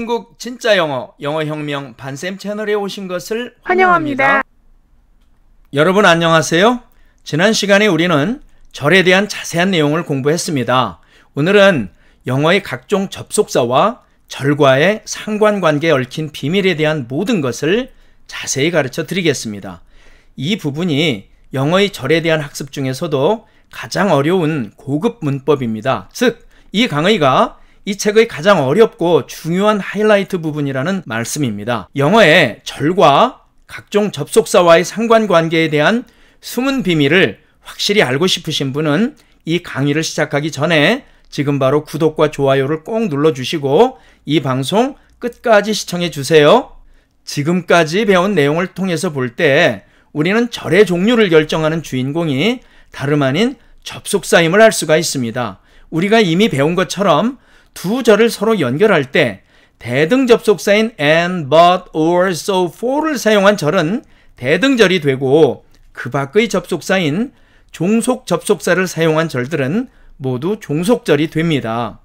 대한민국 진짜 영어 영어 혁명 반쌤 채널에 오신 것을 환영합니다. 환영합니다. 여러분 안녕하세요. 지난 시간에 우리는 절에 대한 자세한 내용을 공부했습니다. 오늘은 영어의 각종 접속사와 절과의 상관관계에 얽힌 비밀에 대한 모든 것을 자세히 가르쳐 드리겠습니다. 이 부분이 영어의 절에 대한 학습 중에서도 가장 어려운 고급 문법입니다. 즉, 이 강의가 이 책의 가장 어렵고 중요한 하이라이트 부분이라는 말씀입니다. 영어의 절과 각종 접속사와의 상관관계에 대한 숨은 비밀을 확실히 알고 싶으신 분은 이 강의를 시작하기 전에 지금 바로 구독과 좋아요를 꼭 눌러주시고 이 방송 끝까지 시청해 주세요. 지금까지 배운 내용을 통해서 볼 때 우리는 절의 종류를 결정하는 주인공이 다름 아닌 접속사임을 알 수가 있습니다. 우리가 이미 배운 것처럼 두 절을 서로 연결할 때 대등 접속사인 and, but, or, so, for를 사용한 절은 대등절이 되고 그 밖의 접속사인 종속 접속사를 사용한 절들은 모두 종속절이 됩니다.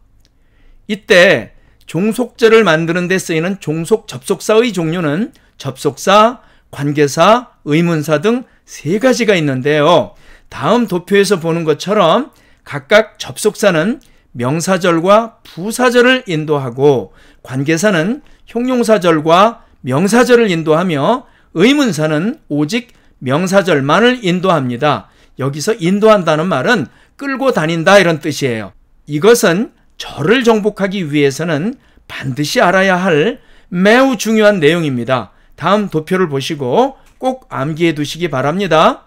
이때 종속절을 만드는 데 쓰이는 종속 접속사의 종류는 접속사, 관계사, 의문사 등 세 가지가 있는데요. 다음 도표에서 보는 것처럼 각각 접속사는 명사절과 부사절을 인도하고 관계사는 형용사절과 명사절을 인도하며 의문사는 오직 명사절만을 인도합니다. 여기서 인도한다는 말은 끌고 다닌다 이런 뜻이에요. 이것은 절을 정복하기 위해서는 반드시 알아야 할 매우 중요한 내용입니다. 다음 도표를 보시고 꼭 암기해 두시기 바랍니다.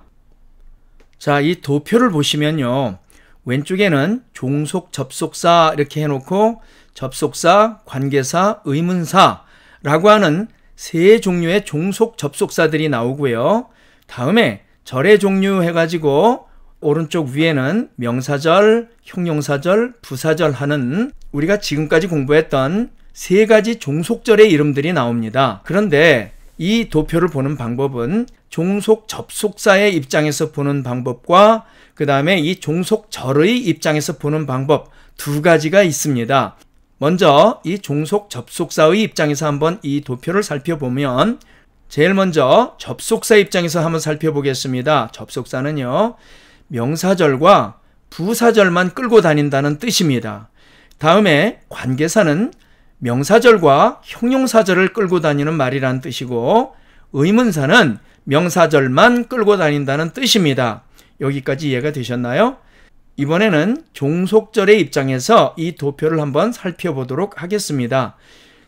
자, 이 도표를 보시면요. 왼쪽에는 종속 접속사 이렇게 해놓고 접속사, 관계사, 의문사라고 하는 세 종류의 종속 접속사들이 나오고요. 다음에 절의 종류 해가지고 오른쪽 위에는 명사절, 형용사절, 부사절 하는 우리가 지금까지 공부했던 세 가지 종속절의 이름들이 나옵니다. 그런데 이 도표를 보는 방법은 종속 접속사의 입장에서 보는 방법과 그 다음에 이 종속절의 입장에서 보는 방법 두 가지가 있습니다. 먼저 이 종속 접속사의 입장에서 한번 이 도표를 살펴보면 제일 먼저 접속사 입장에서 한번 살펴보겠습니다. 접속사는요. 명사절과 부사절만 끌고 다닌다는 뜻입니다. 다음에 관계사는 명사절과 형용사절을 끌고 다니는 말이란 뜻이고 의문사는 명사절만 끌고 다닌다는 뜻입니다. 여기까지 이해가 되셨나요? 이번에는 종속절의 입장에서 이 도표를 한번 살펴보도록 하겠습니다.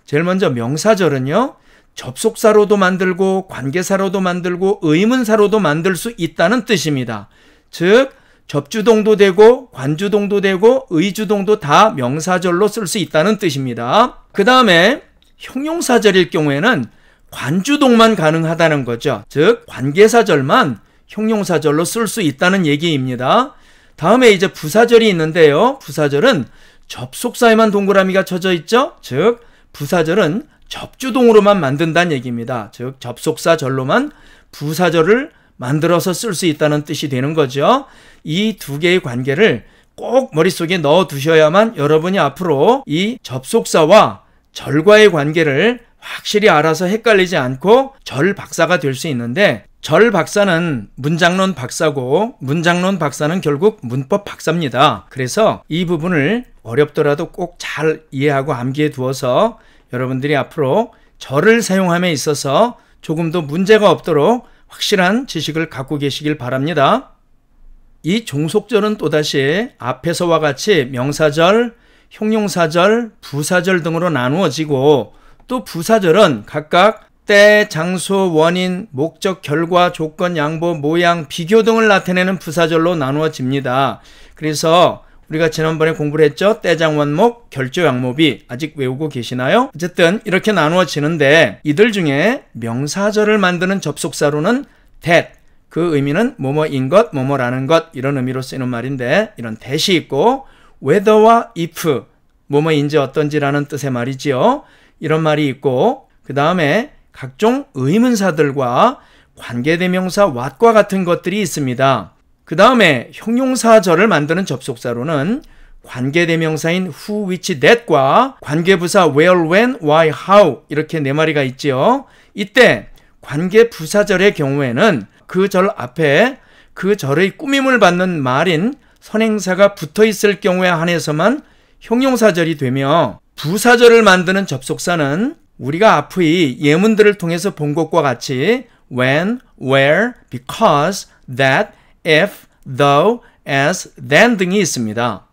제일 먼저 명사절은요. 접속사로도 만들고 관계사로도 만들고 의문사로도 만들 수 있다는 뜻입니다. 즉 접주동도 되고 관주동도 되고 의주동도 다 명사절로 쓸 수 있다는 뜻입니다. 그 다음에 형용사절일 경우에는 관주동만 가능하다는 거죠. 즉 관계사절만 형용사절로 쓸 수 있다는 얘기입니다. 다음에 이제 부사절이 있는데요. 부사절은 접속사에만 동그라미가 쳐져 있죠. 즉 부사절은 접주동으로만 만든다는 얘기입니다. 즉 접속사절로만 부사절을 만들어서 쓸 수 있다는 뜻이 되는 거죠. 이 두 개의 관계를 꼭 머릿속에 넣어 두셔야만 여러분이 앞으로 이 접속사와 절과의 관계를 확실히 알아서 헷갈리지 않고 절 박사가 될 수 있는데 절 박사는 문장론 박사고 문장론 박사는 결국 문법 박사입니다. 그래서 이 부분을 어렵더라도 꼭 잘 이해하고 암기해 두어서 여러분들이 앞으로 절을 사용함에 있어서 조금 더 문제가 없도록 확실한 지식을 갖고 계시길 바랍니다. 이 종속절은 또다시 앞에서와 같이 명사절, 형용사절, 부사절 등으로 나누어지고 또 부사절은 각각 때, 장소, 원인, 목적, 결과, 조건, 양보, 모양, 비교 등을 나타내는 부사절로 나누어집니다. 그래서 우리가 지난번에 공부를 했죠? 때장 원목, 결조 양모비. 아직 외우고 계시나요? 어쨌든 이렇게 나누어지는데 이들 중에 명사절을 만드는 접속사로는 that, 그 의미는 뭐뭐인 것, 뭐뭐라는 것 이런 의미로 쓰이는 말인데 이런 that이 있고 whether와 if, 뭐뭐인지 어떤지라는 뜻의 말이지요. 이런 말이 있고 그 다음에 각종 의문사들과 관계대명사 왓과 같은 것들이 있습니다. 그 다음에 형용사절을 만드는 접속사로는 관계대명사인 who, which, that과 관계부사 where, when, why, how 이렇게 네 마리가 있지요. 이때 관계부사절의 경우에는 그 절 앞에 그 절의 꾸밈을 받는 말인 선행사가 붙어 있을 경우에 한해서만 형용사절이 되며 부사절을 만드는 접속사는 우리가 앞의 예문들을 통해서 본 것과 같이 when, where, because, that, if, though, as, then 등이 있습니다.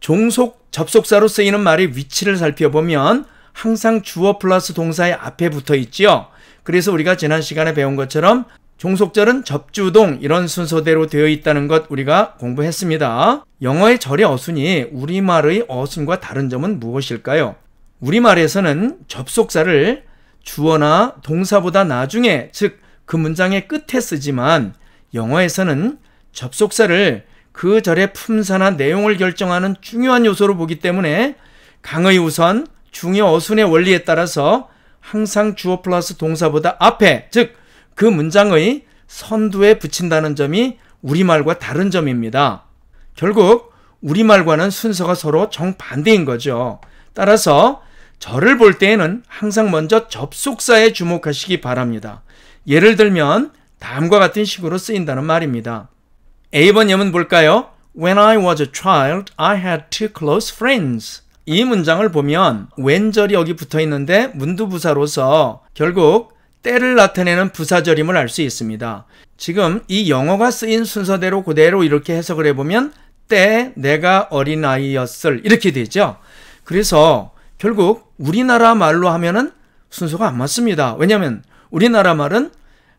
종속 접속사로 쓰이는 말의 위치를 살펴보면 항상 주어 플러스 동사의 앞에 붙어 있지요. 그래서 우리가 지난 시간에 배운 것처럼 종속절은 접주동 이런 순서대로 되어 있다는 것 우리가 공부했습니다. 영어의 절의 어순이 우리말의 어순과 다른 점은 무엇일까요? 우리말에서는 접속사를 주어나 동사보다 나중에, 즉, 그 문장의 끝에 쓰지만 영어에서는 접속사를 그 절의 품사나 내용을 결정하는 중요한 요소로 보기 때문에 강의 우선, 중요 어순의 원리에 따라서 항상 주어 플러스 동사보다 앞에, 즉, 그 문장의 선두에 붙인다는 점이 우리말과 다른 점입니다. 결국, 우리말과는 순서가 서로 정반대인 거죠. 따라서 저를 볼 때에는 항상 먼저 접속사에 주목하시기 바랍니다. 예를 들면 다음과 같은 식으로 쓰인다는 말입니다. A번 예문 볼까요? When I was a child, I had two close friends. 이 문장을 보면 왼절이 여기 붙어 있는데 문두부사로서 결국 때를 나타내는 부사절임을 알 수 있습니다. 지금 이 영어가 쓰인 순서대로 그대로 이렇게 해석을 해보면 때 내가 어린아이였을 이렇게 되죠. 그래서 결국 우리나라 말로 하면은 순서가 안 맞습니다. 왜냐하면 우리나라 말은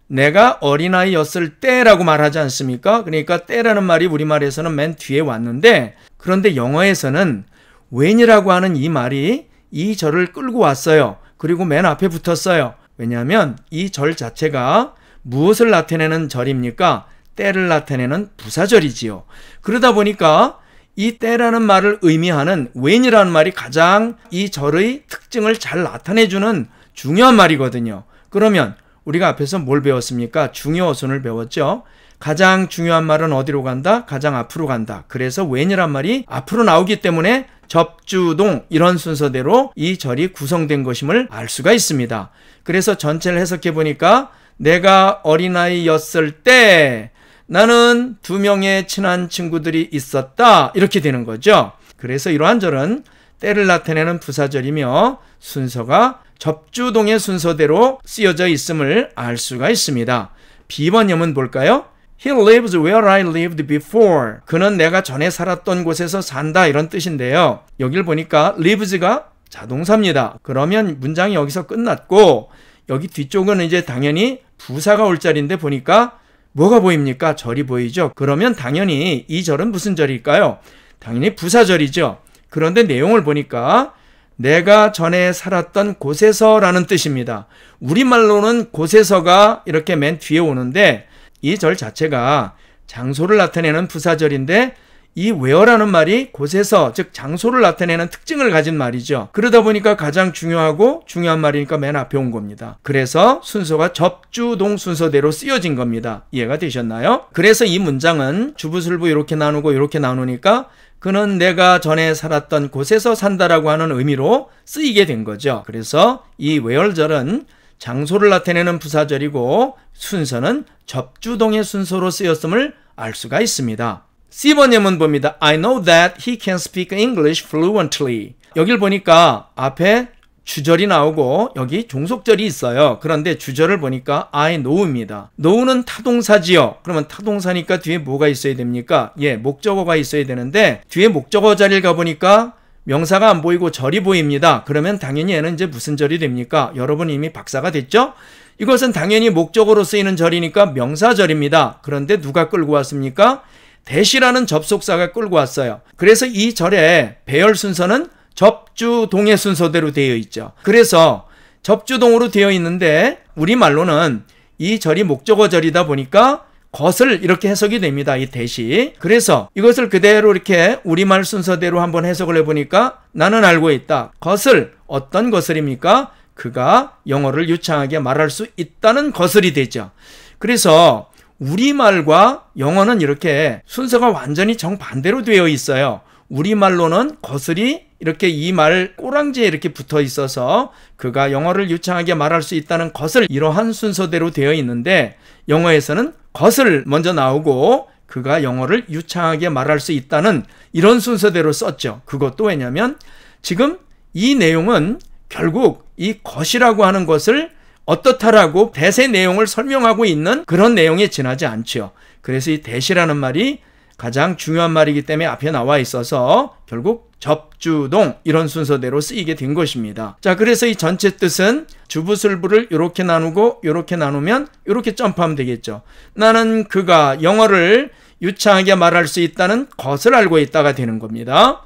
내가 어린아이였을 때라고 말하지 않습니까? 그러니까 때라는 말이 우리말에서는 맨 뒤에 왔는데 그런데 영어에서는 when이라고 하는 이 말이 이 절을 끌고 왔어요. 그리고 맨 앞에 붙었어요. 왜냐하면 이 절 자체가 무엇을 나타내는 절입니까? 때를 나타내는 부사절이지요. 그러다 보니까 이 때라는 말을 의미하는 when이라는 말이 가장 이 절의 특징을 잘 나타내주는 중요한 말이거든요. 그러면 우리가 앞에서 뭘 배웠습니까? 중요어순을 배웠죠. 가장 중요한 말은 어디로 간다? 가장 앞으로 간다. 그래서 when이란 말이 앞으로 나오기 때문에 접주동 이런 순서대로 이 절이 구성된 것임을 알 수가 있습니다. 그래서 전체를 해석해 보니까 내가 어린아이였을 때 나는 두 명의 친한 친구들이 있었다. 이렇게 되는 거죠. 그래서 이러한 절은 때를 나타내는 부사절이며 순서가 접주동의 순서대로 쓰여져 있음을 알 수가 있습니다. 비번염은 볼까요? He lives where I lived before. 그는 내가 전에 살았던 곳에서 산다 이런 뜻인데요. 여길 보니까 lives가 자동사입니다. 그러면 문장이 여기서 끝났고 여기 뒤쪽은 이제 당연히 부사가 올 자리인데 보니까 뭐가 보입니까? 절이 보이죠? 그러면 당연히 이 절은 무슨 절일까요? 당연히 부사절이죠. 그런데 내용을 보니까 내가 전에 살았던 곳에서라는 뜻입니다. 우리말로는 곳에서가 이렇게 맨 뒤에 오는데 이 절 자체가 장소를 나타내는 부사절인데 이 where라는 말이 곳에서 즉 장소를 나타내는 특징을 가진 말이죠. 그러다 보니까 가장 중요하고 중요한 말이니까 맨 앞에 온 겁니다. 그래서 순서가 접주동 순서대로 쓰여진 겁니다. 이해가 되셨나요? 그래서 이 문장은 주부술부 이렇게 나누고 이렇게 나누니까 그는 내가 전에 살았던 곳에서 산다라고 하는 의미로 쓰이게 된 거죠. 그래서 이 where절은 장소를 나타내는 부사절이고 순서는 접주동의 순서로 쓰였음을 알 수가 있습니다. C번님은 봅니다. I know that he can speak English fluently. 여길 보니까 앞에 주절이 나오고 여기 종속절이 있어요. 그런데 주절을 보니까 I know입니다. know는 타동사지요. 그러면 타동사니까 뒤에 뭐가 있어야 됩니까? 예, 목적어가 있어야 되는데 뒤에 목적어 자리를 가보니까 명사가 안 보이고 절이 보입니다. 그러면 당연히 얘는 이제 무슨 절이 됩니까? 여러분 이미 박사가 됐죠? 이것은 당연히 목적으로 쓰이는 절이니까 명사절입니다. 그런데 누가 끌고 왔습니까? 대시라는 접속사가 끌고 왔어요. 그래서 이 절의 배열 순서는 접주동의 순서대로 되어 있죠. 그래서 접주동으로 되어 있는데 우리말로는 이 절이 목적어절이다 보니까 것을 이렇게 해석이 됩니다. 이 대시. 그래서 이것을 그대로 이렇게 우리말 순서대로 한번 해석을 해보니까 나는 알고 있다. 것을 어떤 것을입니까? 그가 영어를 유창하게 말할 수 있다는 것을이 되죠. 그래서 우리말과 영어는 이렇게 순서가 완전히 정반대로 되어 있어요. 우리말로는 거슬이 이렇게 이 말 꼬랑지에 이렇게 붙어 있어서 그가 영어를 유창하게 말할 수 있다는 것을 이러한 순서대로 되어 있는데 영어에서는 것을 먼저 나오고 그가 영어를 유창하게 말할 수 있다는 이런 순서대로 썼죠. 그것도 왜냐면 지금 이 내용은 결국 이 것이라고 하는 것을 어떻다라고 대세 내용을 설명하고 있는 그런 내용에 지나지 않죠 그래서 이 대시라는 말이 가장 중요한 말이기 때문에 앞에 나와 있어서 결국 접주동 이런 순서대로 쓰이게 된 것입니다. 자, 그래서 이 전체 뜻은 주부슬부를 이렇게 나누고 이렇게 나누면 이렇게 점프하면 되겠죠. 나는 그가 영어를 유창하게 말할 수 있다는 것을 알고 있다가 되는 겁니다.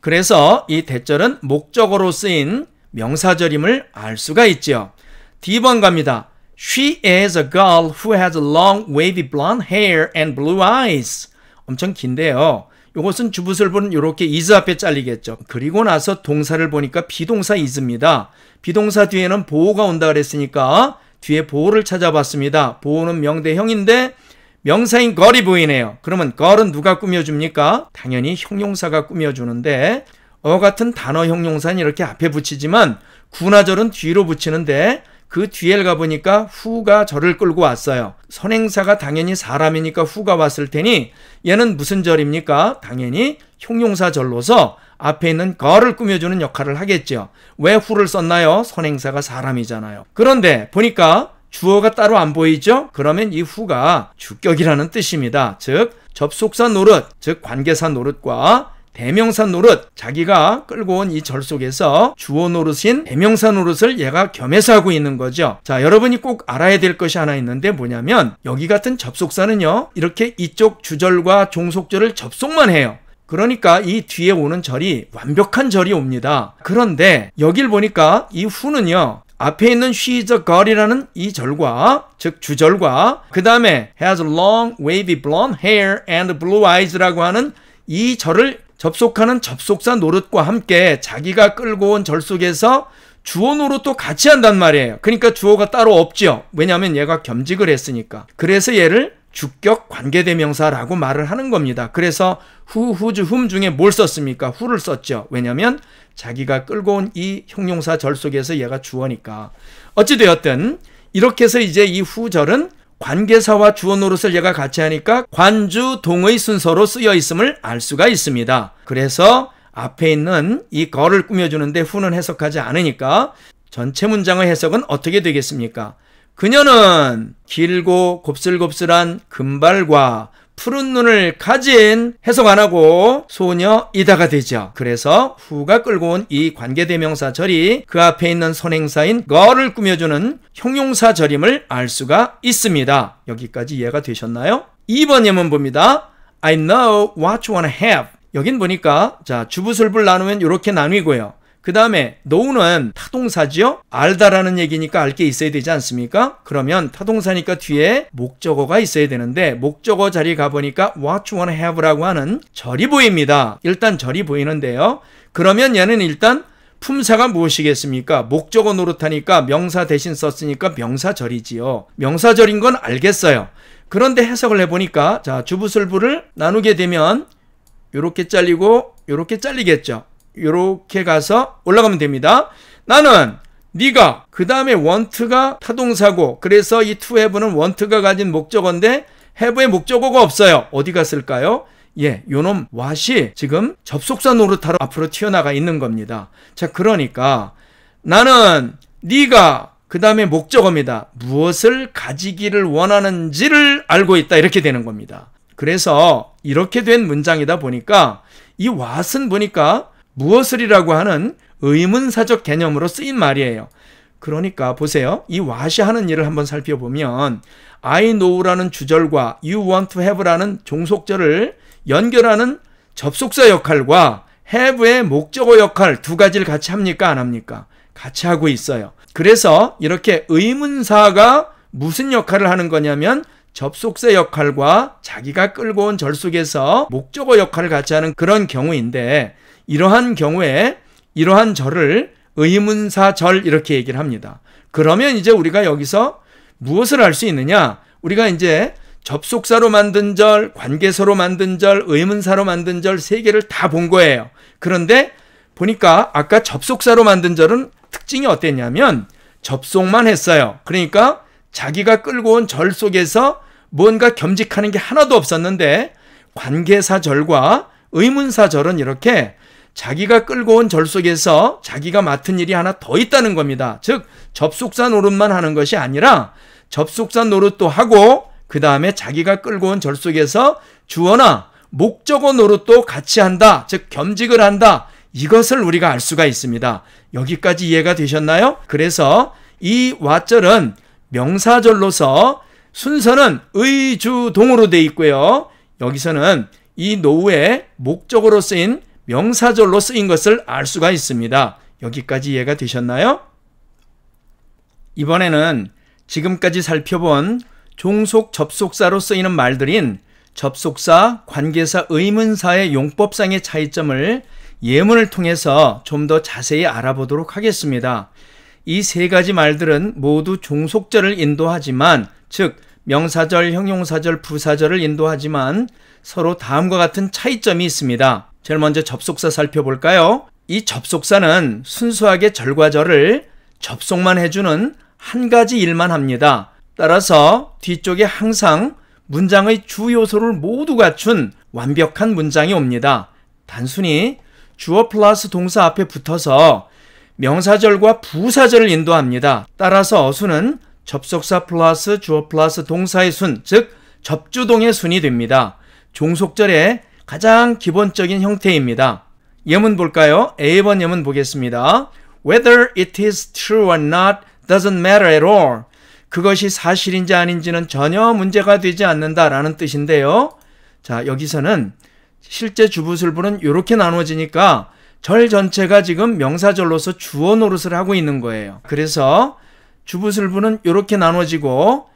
그래서 이 대절은 목적으로 쓰인 명사절임을 알 수가 있지요. D번 갑니다. She is a girl who has long wavy blonde hair and blue eyes. 엄청 긴데요. 이것은 주부설보 이렇게 이즈 앞에 잘리겠죠. 그리고 나서 동사를 보니까 비동사 이즈입니다. 비동사 뒤에는 보호가 온다 그랬으니까 뒤에 보호를 찾아봤습니다. 보호는 명대형인데 명사인 걸이 보이네요. 그러면 걸은 누가 꾸며줍니까? 당연히 형용사가 꾸며주는데 어 같은 단어 형용사는 이렇게 앞에 붙이지만 구나절은 뒤로 붙이는데 그 뒤에 가보니까 후가 저를 끌고 왔어요. 선행사가 당연히 사람이니까 후가 왔을 테니 얘는 무슨 절입니까? 당연히 형용사 절로서 앞에 있는 거를 꾸며주는 역할을 하겠죠. 왜 후를 썼나요? 선행사가 사람이잖아요. 그런데 보니까 주어가 따로 안 보이죠? 그러면 이 후가 주격이라는 뜻입니다. 즉, 접속사 노릇, 즉 관계사 노릇과 대명사 노릇 자기가 끌고 온 이 절 속에서 주어 노릇인 대명사 노릇을 얘가 겸해서 하고 있는 거죠. 자 여러분이 꼭 알아야 될 것이 하나 있는데 뭐냐면 여기 같은 접속사는요 이렇게 이쪽 주절과 종속절을 접속만 해요. 그러니까 이 뒤에 오는 절이 완벽한 절이 옵니다. 그런데 여길 보니까 이 후는요 앞에 있는 she is a girl이라는 이 절과 즉 주절과 그 다음에 has long wavy blonde hair and blue eyes라고 하는 이 절을 접속하는 접속사 노릇과 함께 자기가 끌고 온 절속에서 주어 노릇도 같이 한단 말이에요. 그러니까 주어가 따로 없죠. 왜냐하면 얘가 겸직을 했으니까. 그래서 얘를 주격 관계대명사라고 말을 하는 겁니다. 그래서 후, 후즈, 훔 중에 뭘 썼습니까? 후를 썼죠. 왜냐하면 자기가 끌고 온 이 형용사 절 속에서 얘가 주어니까. 어찌되었든 이렇게 해서 이제 이 후절은 관계사와 주어 노릇을 얘가 같이 하니까 관주 동의 순서로 쓰여 있음을 알 수가 있습니다. 그래서 앞에 있는 이 거를 꾸며주는데 후는 해석하지 않으니까 전체 문장의 해석은 어떻게 되겠습니까? 그녀는 길고 곱슬곱슬한 금발과 푸른 눈을 가진 해석 안 하고 소녀이다가 되죠. 그래서 후가 끌고 온 이 관계대명사 절이 그 앞에 있는 선행사인 거를 꾸며주는 형용사 절임을 알 수가 있습니다. 여기까지 이해가 되셨나요? 2번 예문 봅니다. I know what you wanna have. 여긴 보니까 자 주부설불 나누면 이렇게 나뉘고요. 그 다음에 노 n 는 타동사지요? 알다라는 얘기니까 알게 있어야 되지 않습니까? 그러면 타동사니까 뒤에 목적어가 있어야 되는데 목적어 자리 가보니까 what you wanna have라고 하는 절이 보입니다. 일단 절이 보이는데요. 그러면 얘는 일단 품사가 무엇이겠습니까? 목적어 노릇하니까 명사 대신 썼으니까 명사절이지요. 명사절인 건 알겠어요. 그런데 해석을 해보니까 자 주부설부를 나누게 되면 이렇게 잘리고 이렇게 잘리겠죠. 요렇게 가서 올라가면 됩니다. 나는 네가 그 다음에 원트가 타동사고 그래서 이 to have는 원트가 가진 목적어인데 have의 목적어가 없어요. 어디 갔을까요? 예, 요놈 what이 지금 접속사 노릇하러 앞으로 튀어나가 있는 겁니다. 자, 그러니까 나는 네가 그 다음에 목적어입니다. 무엇을 가지기를 원하는지를 알고 있다. 이렇게 되는 겁니다. 그래서 이렇게 된 문장이다 보니까 이 what은 보니까 무엇을이라고 하는 의문사적 개념으로 쓰인 말이에요. 그러니까 보세요. 이 what이 하는 일을 한번 살펴보면 I know라는 주절과 you want to have라는 종속절을 연결하는 접속사 역할과 have의 목적어 역할 두 가지를 같이 합니까? 안 합니까? 같이 하고 있어요. 그래서 이렇게 의문사가 무슨 역할을 하는 거냐면 접속사 역할과 자기가 끌고 온 절 속에서 목적어 역할을 같이 하는 그런 경우인데 이러한 경우에 이러한 절을 의문사 절 이렇게 얘기를 합니다. 그러면 이제 우리가 여기서 무엇을 알 수 있느냐? 우리가 이제 접속사로 만든 절, 관계서로 만든 절, 의문사로 만든 절 세 개를 다 본 거예요. 그런데 보니까 아까 접속사로 만든 절은 특징이 어땠냐면 접속만 했어요. 그러니까 자기가 끌고 온 절 속에서 뭔가 겸직하는 게 하나도 없었는데 관계사절과 의문사절은 이렇게 자기가 끌고 온 절 속에서 자기가 맡은 일이 하나 더 있다는 겁니다. 즉, 접속사 노릇만 하는 것이 아니라 접속사 노릇도 하고, 그 다음에 자기가 끌고 온 절 속에서 주어나 목적어 노릇도 같이 한다. 즉, 겸직을 한다. 이것을 우리가 알 수가 있습니다. 여기까지 이해가 되셨나요? 그래서 이 와절은 명사절로서 순서는 의주동으로 돼 있고요. 여기서는 이노후에 목적으로 쓰인 명사절로 쓰인 것을 알 수가 있습니다. 여기까지 이해가 되셨나요? 이번에는 지금까지 살펴본 종속 접속사로 쓰이는 말들인 접속사, 관계사, 의문사의 용법상의 차이점을 예문을 통해서 좀 더 자세히 알아보도록 하겠습니다. 이 세 가지 말들은 모두 종속절을 인도하지만, 즉, 명사절, 형용사절, 부사절을 인도하지만 서로 다음과 같은 차이점이 있습니다. 제일 먼저 접속사 살펴볼까요? 이 접속사는 순수하게 절과절을 접속만 해주는 한 가지 일만 합니다. 따라서 뒤쪽에 항상 문장의 주 요소를 모두 갖춘 완벽한 문장이 옵니다. 단순히 주어 플러스 동사 앞에 붙어서 명사절과 부사절을 인도합니다. 따라서 어수는 접속사 플러스 주어 플러스 동사의 순, 즉 접주동의 순이 됩니다. 종속절에 가장 기본적인 형태입니다. 예문 볼까요? A번 예문 보겠습니다. Whether it is true or not doesn't matter at all. 그것이 사실인지 아닌지는 전혀 문제가 되지 않는다라는 뜻인데요. 자, 여기서는 실제 주부술부는 이렇게 나눠지니까 절 전체가 지금 명사절로서 주어 노릇을 하고 있는 거예요. 그래서 주부술부는 이렇게 나눠지고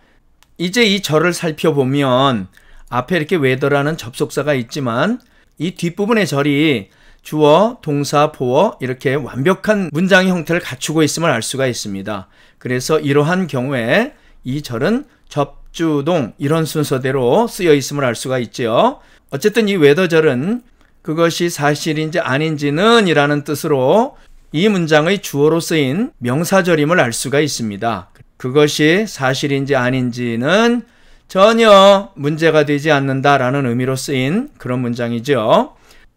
이제 이 절을 살펴보면 앞에 이렇게 웨더라는 접속사가 있지만 이 뒷부분의 절이 주어, 동사, 보어 이렇게 완벽한 문장 형태를 갖추고 있음을 알 수가 있습니다. 그래서 이러한 경우에 이 절은 접주동 이런 순서대로 쓰여 있음을 알 수가 있지요. 어쨌든 이 웨더절은 그것이 사실인지 아닌지는 이라는 뜻으로 이 문장의 주어로 쓰인 명사절임을 알 수가 있습니다. 그것이 사실인지 아닌지는 전혀 문제가 되지 않는다라는 의미로 쓰인 그런 문장이죠.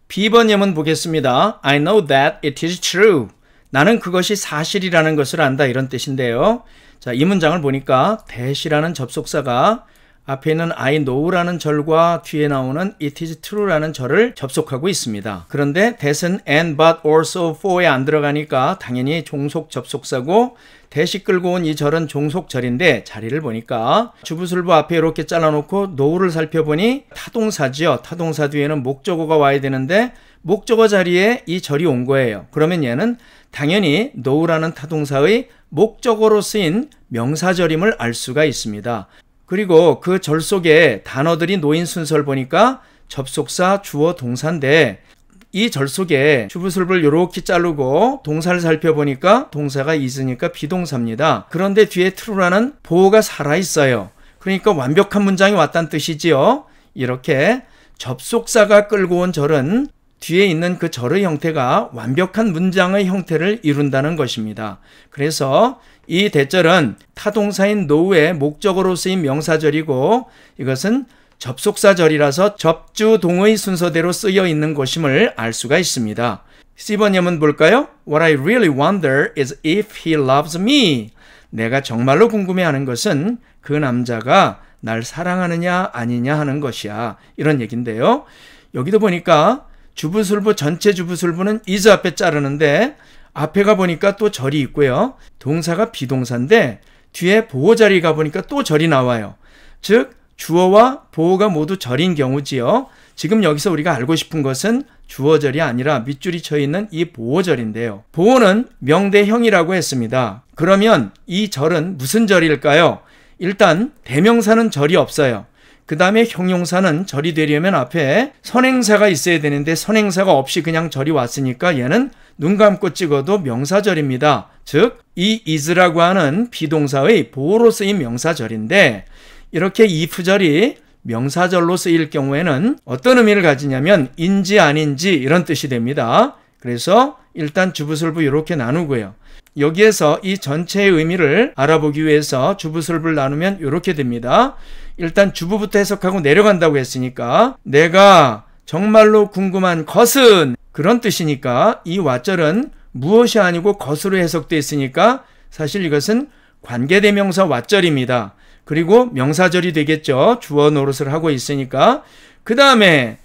B번 예문 보겠습니다. I know that it is true. 나는 그것이 사실이라는 것을 안다 이런 뜻인데요. 자, 이 문장을 보니까 that이라는 접속사가 앞에 있는 I know라는 절과 뒤에 나오는 it is true라는 절을 접속하고 있습니다. 그런데 that은 and but or so for에 안 들어가니까 당연히 종속 접속사고 대시 끌고 온 이 절은 종속절인데 자리를 보니까 주부술부 앞에 이렇게 잘라놓고 노우를 살펴보니 타동사지요. 타동사 뒤에는 목적어가 와야 되는데 목적어 자리에 이 절이 온 거예요. 그러면 얘는 당연히 노우라는 타동사의 목적어로 쓰인 명사절임을 알 수가 있습니다. 그리고 그 절 속에 단어들이 놓인 순서를 보니까 접속사, 주어, 동사인데 이 절 속에 주부술부를 이렇게 자르고 동사를 살펴보니까 동사가 있으니까 비동사입니다. 그런데 뒤에 true라는 보호가 살아있어요. 그러니까 완벽한 문장이 왔다는 뜻이지요. 이렇게 접속사가 끌고 온 절은 뒤에 있는 그 절의 형태가 완벽한 문장의 형태를 이룬다는 것입니다. 그래서 이 대절은 타동사인 노우의 목적으로 쓰인 명사절이고 이것은 접속사절이라서 접주동의 순서대로 쓰여 있는 것임을 알 수가 있습니다. C번 예문 볼까요? What I really wonder is if he loves me. 내가 정말로 궁금해하는 것은 그 남자가 날 사랑하느냐 아니냐 하는 것이야. 이런 얘긴데요. 여기도 보니까 주부술부 전체 주부술부는 이즈 앞에 자르는데 앞에 가보니까 또 절이 있고요. 동사가 비동사인데 뒤에 보호 자리 가보니까 또 절이 나와요. 즉, 주어와 보호가 모두 절인 경우지요. 지금 여기서 우리가 알고 싶은 것은 주어절이 아니라 밑줄이 쳐 있는 이 보호절인데요. 보호는 명대형이라고 했습니다. 그러면 이 절은 무슨 절일까요? 일단 대명사는 절이 없어요. 그 다음에 형용사는 절이 되려면 앞에 선행사가 있어야 되는데 선행사가 없이 그냥 절이 왔으니까 얘는 눈 감고 찍어도 명사절입니다. 즉, 이 is라고 하는 비동사의 보호로 쓰인 명사절인데 이렇게 if절이 명사절로 쓰일 경우에는 어떤 의미를 가지냐면 인지 아닌지 이런 뜻이 됩니다. 그래서 일단 주부설부 이렇게 나누고요. 여기에서 이 전체의 의미를 알아보기 위해서 주부설부를 나누면 이렇게 됩니다. 일단 주부부터 해석하고 내려간다고 했으니까 내가 정말로 궁금한 것은 그런 뜻이니까 이와절은 무엇이 아니고 것으로 해석되어 있으니까 사실 이것은 관계대명사 와절입니다 그리고 명사절이 되겠죠. 주어 노릇을 하고 있으니까. 그 다음에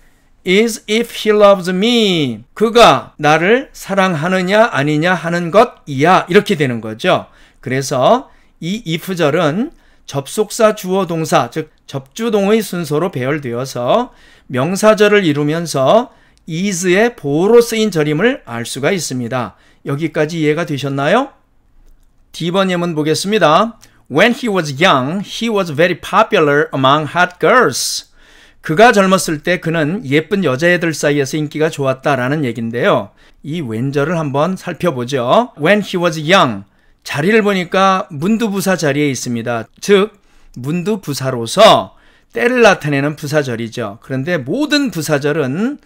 is if he loves me. 그가 나를 사랑하느냐 아니냐 하는 것이야. 이렇게 되는 거죠. 그래서 이 if절은 접속사 주어 동사 즉 접주동의 순서로 배열되어서 명사절을 이루면서 is의 보호로 쓰인 절임을 알 수가 있습니다. 여기까지 이해가 되셨나요? D번 예문 보겠습니다. When he was young, he was very popular among hot girls. 그가 젊었을 때 그는 예쁜 여자애들 사이에서 인기가 좋았다라는 얘긴데요. 이 왼절을 한번 살펴보죠. When he was young, 자리를 보니까 문두부사 자리에 있습니다. 즉 문두부사로서 때를 나타내는 부사절이죠. 그런데 모든 부사절은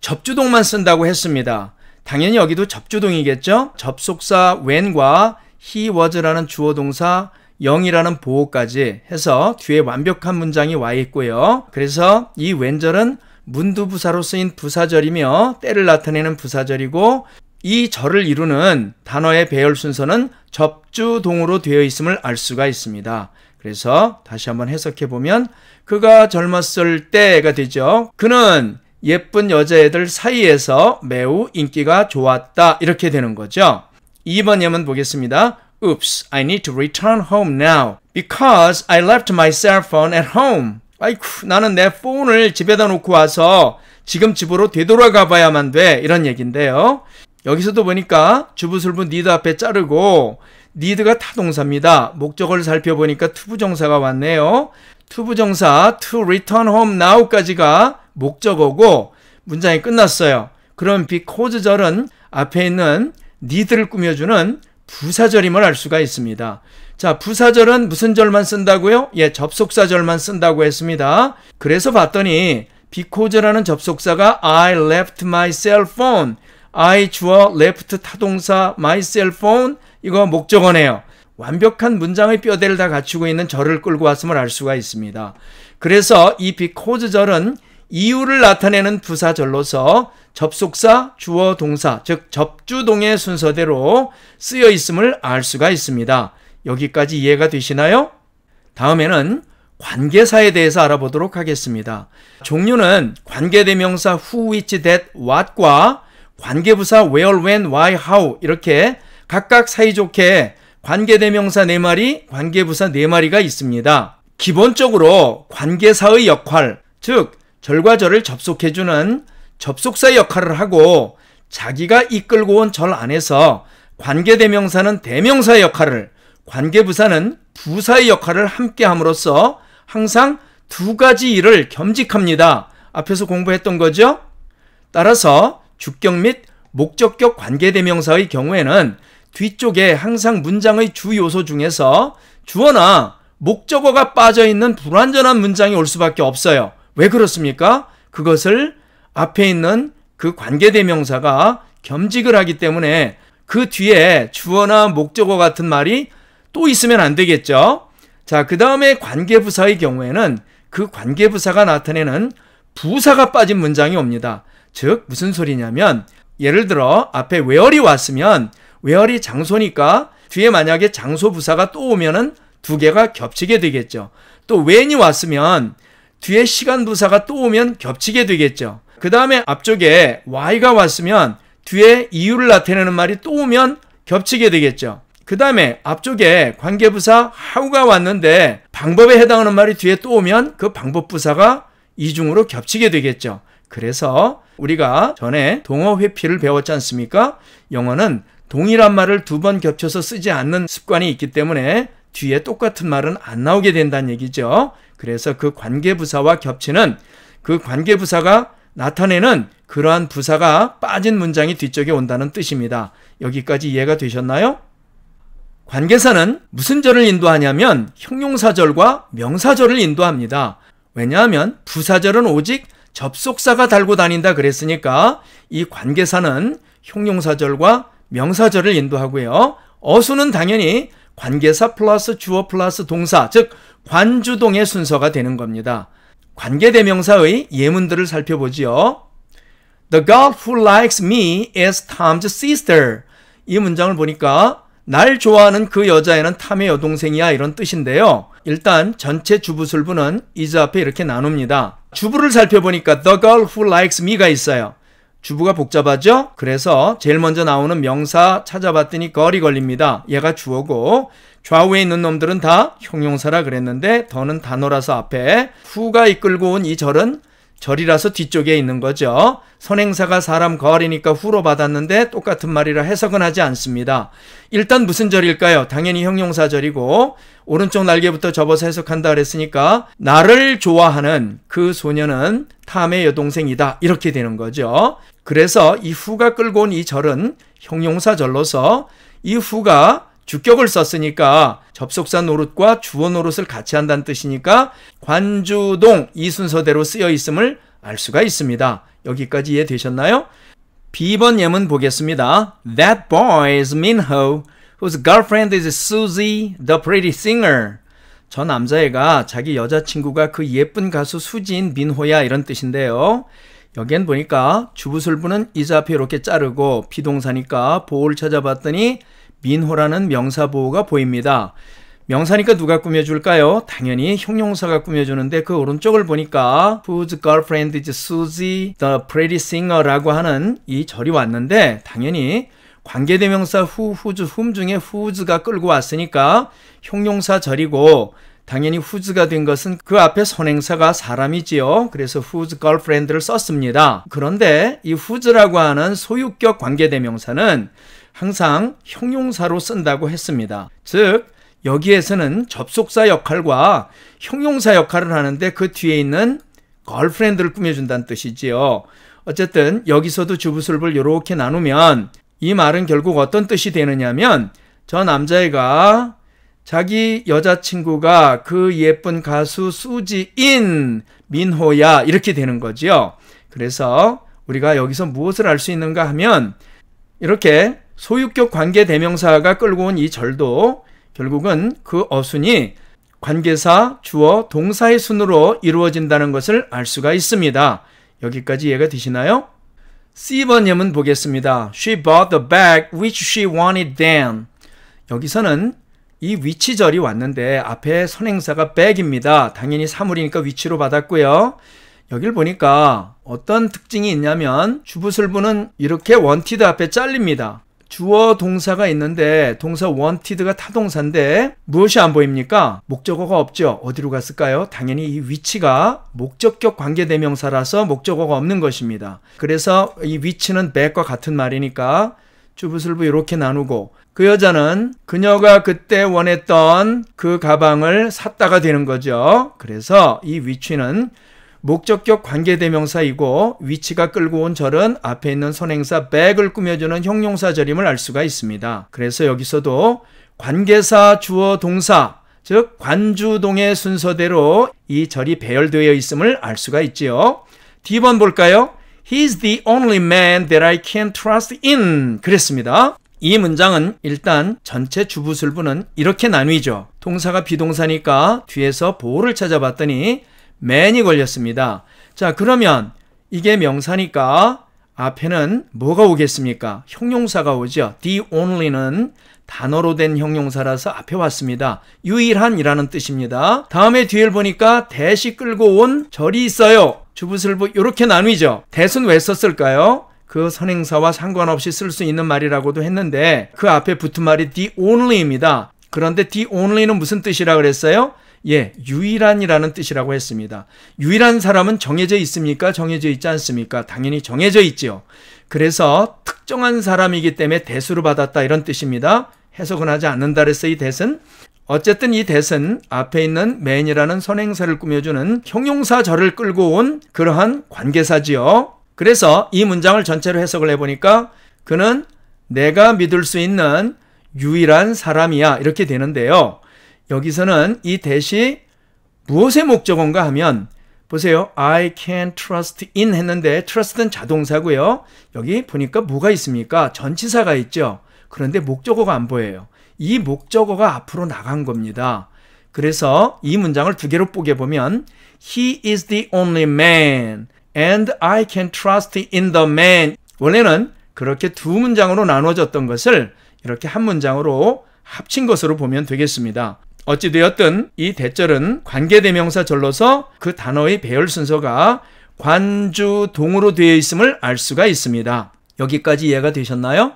접주동만 쓴다고 했습니다. 당연히 여기도 접주동이겠죠. 접속사 when과 he was라는 주어 동사 영이라는 보호까지 해서 뒤에 완벽한 문장이 와 있고요. 그래서 이 왼절은 문두부사로 쓰인 부사절이며 때를 나타내는 부사절이고 이 절을 이루는 단어의 배열 순서는 접주동으로 되어 있음을 알 수가 있습니다. 그래서 다시 한번 해석해 보면 그가 젊었을 때가 되죠. 그는 예쁜 여자애들 사이에서 매우 인기가 좋았다. 이렇게 되는 거죠. 2번 예문 보겠습니다. Oops, I need to return home now because I left my cell phone at home. 아이쿠, 나는 내 폰을 집에다 놓고 와서 지금 집으로 되돌아가 봐야만 돼. 이런 얘기인데요. 여기서도 보니까 주부슬부 니드 앞에 자르고 니드가 타동사입니다. 목적을 살펴보니까 투부정사가 왔네요. 투부정사 to return home now까지가 목적어고 문장이 끝났어요. 그럼 because절은 앞에 있는 니 e e 를 꾸며주는 부사절임을 알 수가 있습니다. 자, 부사절은 무슨 절만 쓴다고요? 예, 접속사절만 쓴다고 했습니다. 그래서 봤더니 because라는 접속사가 I left my cell phone I 주어 left 타동사 my cell phone 이거 목적어네요. 완벽한 문장의 뼈대를 다 갖추고 있는 절을 끌고 왔음을 알 수가 있습니다. 그래서 이 because 절은 이유를 나타내는 부사절로서 접속사, 주어, 동사, 즉 접주동의 순서대로 쓰여 있음을 알 수가 있습니다. 여기까지 이해가 되시나요? 다음에는 관계사에 대해서 알아보도록 하겠습니다. 종류는 관계대명사 who, which, that, what과 관계부사 where, when, why, how 이렇게 각각 사이좋게 관계대명사 4마리, 관계부사 4마리가 있습니다. 기본적으로 관계사의 역할, 즉 절과절을 접속해주는 접속사의 역할을 하고 자기가 이끌고 온 절 안에서 관계대명사는 대명사의 역할을, 관계부사는 부사의 역할을 함께 함으로써 항상 두 가지 일을 겸직합니다. 앞에서 공부했던 거죠? 따라서 주격 및 목적격 관계대명사의 경우에는 뒤쪽에 항상 문장의 주 요소 중에서 주어나 목적어가 빠져있는 불완전한 문장이 올 수밖에 없어요. 왜 그렇습니까? 그것을 앞에 있는 그 관계대명사가 겸직을 하기 때문에 그 뒤에 주어나 목적어 같은 말이 또 있으면 안 되겠죠. 자, 그 다음에 관계부사의 경우에는 그 관계부사가 나타내는 부사가 빠진 문장이 옵니다. 즉 무슨 소리냐면 예를 들어 앞에 where이 왔으면 where이 장소니까 뒤에 만약에 장소 부사가 또 오면은 두 개가 겹치게 되겠죠. 또 when이 왔으면 뒤에 시간 부사가 또 오면 겹치게 되겠죠. 그 다음에 앞쪽에 why가 왔으면 뒤에 이유를 나타내는 말이 또 오면 겹치게 되겠죠. 그 다음에 앞쪽에 관계부사 how가 왔는데 방법에 해당하는 말이 뒤에 또 오면 그 방법부사가 이중으로 겹치게 되겠죠. 그래서 우리가 전에 동어 회피를 배웠지 않습니까? 영어는 동일한 말을 두 번 겹쳐서 쓰지 않는 습관이 있기 때문에 뒤에 똑같은 말은 안 나오게 된다는 얘기죠. 그래서 그 관계부사와 겹치는 그 관계부사가 나타내는 그러한 부사가 빠진 문장이 뒤쪽에 온다는 뜻입니다. 여기까지 이해가 되셨나요? 관계사는 무슨 절을 인도하냐면 형용사절과 명사절을 인도합니다. 왜냐하면 부사절은 오직 접속사가 달고 다닌다 그랬으니까 이 관계사는 형용사절과 명사절을 인도하고요. 어수는 당연히 관계사 플러스 주어 플러스 동사, 즉 관주동의 순서가 되는 겁니다. 관계대명사의 예문들을 살펴보지요. The girl who likes me is Tom's sister. 이 문장을 보니까 날 좋아하는 그 여자애는 탐의 여동생이야 이런 뜻인데요. 일단 전체 주부술부는 이즈 앞에 이렇게 나눕니다. 주부를 살펴보니까 The Girl Who Likes Me가 있어요. 주부가 복잡하죠? 그래서 제일 먼저 나오는 명사 찾아봤더니 걸리 걸립니다. 얘가 주어고 좌우에 있는 놈들은 다 형용사라 그랬는데 더는 단어라서 앞에 후가 이끌고 온 이 절은 절이라서 뒤쪽에 있는 거죠. 선행사가 사람 거리니까 후로 받았는데 똑같은 말이라 해석은 하지 않습니다. 일단 무슨 절일까요? 당연히 형용사절이고 오른쪽 날개부터 접어서 해석한다 그랬으니까 나를 좋아하는 그 소녀는 탐의 여동생이다 이렇게 되는 거죠. 그래서 이 후가 끌고 온 이 절은 형용사절로서 이 후가 주격을 썼으니까 접속사 노릇과 주어 노릇을 같이 한다는 뜻이니까 관주동 이 순서대로 쓰여 있음을 알 수가 있습니다. 여기까지 이해되셨나요? B번 예문 보겠습니다. That boy is Minho, whose girlfriend is Susie, the pretty singer. 저 남자애가 자기 여자친구가 그 예쁜 가수 수지인 민호야 이런 뜻인데요. 여기엔 보니까 주부술부는 이자표 이렇게 자르고 비동사니까 보호를 찾아봤더니 민호라는 명사보호가 보입니다. 명사니까 누가 꾸며줄까요? 당연히 형용사가 꾸며주는데 그 오른쪽을 보니까 Whose girlfriend is Susie, the pretty singer라고 하는 이 절이 왔는데 당연히 관계대명사 who, whose, whom 중에 whose가 끌고 왔으니까 형용사 절이고 당연히 whose가 된 것은 그 앞에 선행사가 사람이지요. 그래서 whose girlfriend를 썼습니다. 그런데 이 whose라고 하는 소유격 관계대명사는 항상 형용사로 쓴다고 했습니다. 즉, 여기에서는 접속사 역할과 형용사 역할을 하는데 그 뒤에 있는 걸프렌드를 꾸며준다는 뜻이지요. 어쨌든 여기서도 주부술을 이렇게 나누면 이 말은 결국 어떤 뜻이 되느냐면 저 남자애가 자기 여자친구가 그 예쁜 가수 수지인 민호야 이렇게 되는 거지요. 그래서 우리가 여기서 무엇을 알 수 있는가 하면 이렇게 소유격 관계 대명사가 끌고 온 이 절도 결국은 그 어순이 관계사, 주어, 동사의 순으로 이루어진다는 것을 알 수가 있습니다. 여기까지 이해가 되시나요? C번 예문 보겠습니다. She bought the bag which she wanted then. 여기서는 이 위치절이 왔는데 앞에 선행사가 bag입니다. 당연히 사물이니까 위치로 받았고요. 여길 보니까 어떤 특징이 있냐면 주부슬부는 이렇게 원티드 앞에 잘립니다. 주어 동사가 있는데 동사 wanted가 타동사인데 무엇이 안 보입니까? 목적어가 없죠. 어디로 갔을까요? 당연히 이 위치가 목적격 관계대명사라서 목적어가 없는 것입니다. 그래서 이 위치는 back과 같은 말이니까 주부슬부 이렇게 나누고 그 여자는 그녀가 그때 원했던 그 가방을 샀다가 되는 거죠. 그래서 이 위치는 목적격 관계대명사이고 위치가 끌고 온 절은 앞에 있는 선행사 백을 꾸며주는 형용사 절임을 알 수가 있습니다. 그래서 여기서도 관계사 주어 동사 즉 관주동의 순서대로 이 절이 배열되어 있음을 알 수가 있지요. D번 볼까요? He's the only man that I can trust in 그랬습니다. 이 문장은 일단 전체 주부술부는 이렇게 나뉘죠. 동사가 비동사니까 뒤에서 보호를 찾아봤더니 맨이 걸렸습니다. 자, 그러면 이게 명사니까 앞에는 뭐가 오겠습니까? 형용사가 오죠. the only는 단어로 된 형용사라서 앞에 왔습니다. 유일한이라는 뜻입니다. 다음에 뒤를 보니까 대시 끌고 온 절이 있어요. 주부슬부 이렇게 나뉘죠. 대신왜 썼을까요? 그 선행사와 상관없이 쓸 수 있는 말이라고도 했는데 그 앞에 붙은 말이 the only입니다. 그런데 the only는 무슨 뜻이라 그랬어요? 예, 유일한이라는 뜻이라고 했습니다. 유일한 사람은 정해져 있습니까? 정해져 있지 않습니까? 당연히 정해져 있지요. 그래서 특정한 사람이기 때문에 대수를 받았다 이런 뜻입니다. 해석은 하지 않는다 그래서 이 대신 어쨌든 이 대신 앞에 있는 맨이라는 선행사를 꾸며주는 형용사절을 끌고 온 그러한 관계사지요. 그래서 이 문장을 전체로 해석을 해보니까 그는 내가 믿을 수 있는 유일한 사람이야 이렇게 되는데요. 여기서는 이 대시 무엇의 목적인가 하면 보세요. I can trust in 했는데 trust는 자동사고요. 여기 보니까 뭐가 있습니까? 전치사가 있죠. 그런데 목적어가 안 보여요. 이 목적어가 앞으로 나간 겁니다. 그래서 이 문장을 두 개로 보게 보면 He is the only man and I can trust in the man 원래는 그렇게 두 문장으로 나눠졌던 것을 이렇게 한 문장으로 합친 것으로 보면 되겠습니다. 어찌되었든 이 대절은 관계대명사 절로서 그 단어의 배열 순서가 관주동으로 되어 있음을 알 수가 있습니다. 여기까지 이해가 되셨나요?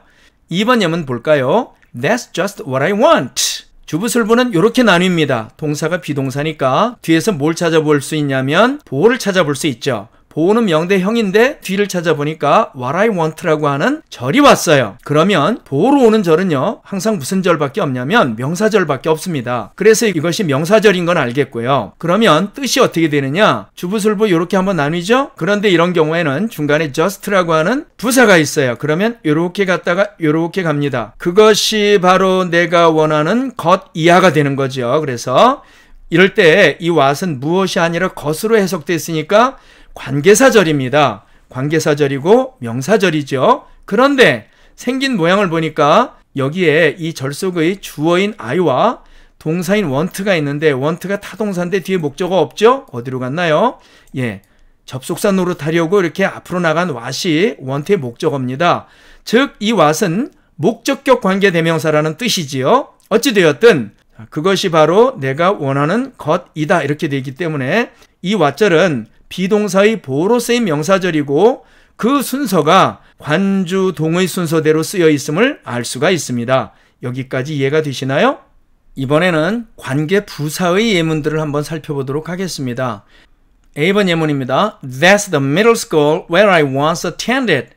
2번 예문 볼까요? That's just what I want. 주부설부는 이렇게 나뉩니다. 동사가 비동사니까 뒤에서 뭘 찾아볼 수 있냐면 보호를 찾아볼 수 있죠. 보호는 명대형인데 뒤를 찾아보니까 what I want라고 하는 절이 왔어요. 그러면 보호로 오는 절은요. 항상 무슨 절밖에 없냐면 명사절밖에 없습니다. 그래서 이것이 명사절인 건 알겠고요. 그러면 뜻이 어떻게 되느냐? 주부술부 이렇게 한번 나뉘죠? 그런데 이런 경우에는 중간에 just라고 하는 부사가 있어요. 그러면 이렇게 갔다가 이렇게 갑니다. 그것이 바로 내가 원하는 것 이하가 되는 거죠. 그래서 이럴 때이 왓은 무엇이 아니라 것으로 해석됐으니까 관계사절입니다. 관계사절이고 명사절이죠. 그런데 생긴 모양을 보니까 여기에 이절 속의 주어인 I와 동사인 원트가 있는데 원트가 타동사인데 뒤에 목적어 없죠? 어디로 갔나요? 예. 접속사 노릇하려고 이렇게 앞으로 나간 왓이 원트의 목적어입니다. 즉, 이 왓은 목적격 관계 대명사라는 뜻이지요. 어찌되었든 그것이 바로 내가 원하는 것이다. 이렇게 되기 때문에 이 왓절은 비동사의 보로 쓰인 명사절이고 그 순서가 관주동의 순서대로 쓰여 있음을 알 수가 있습니다. 여기까지 이해가 되시나요? 이번에는 관계 부사의 예문들을 한번 살펴보도록 하겠습니다. A번 예문입니다. That's the middle school where I once attended.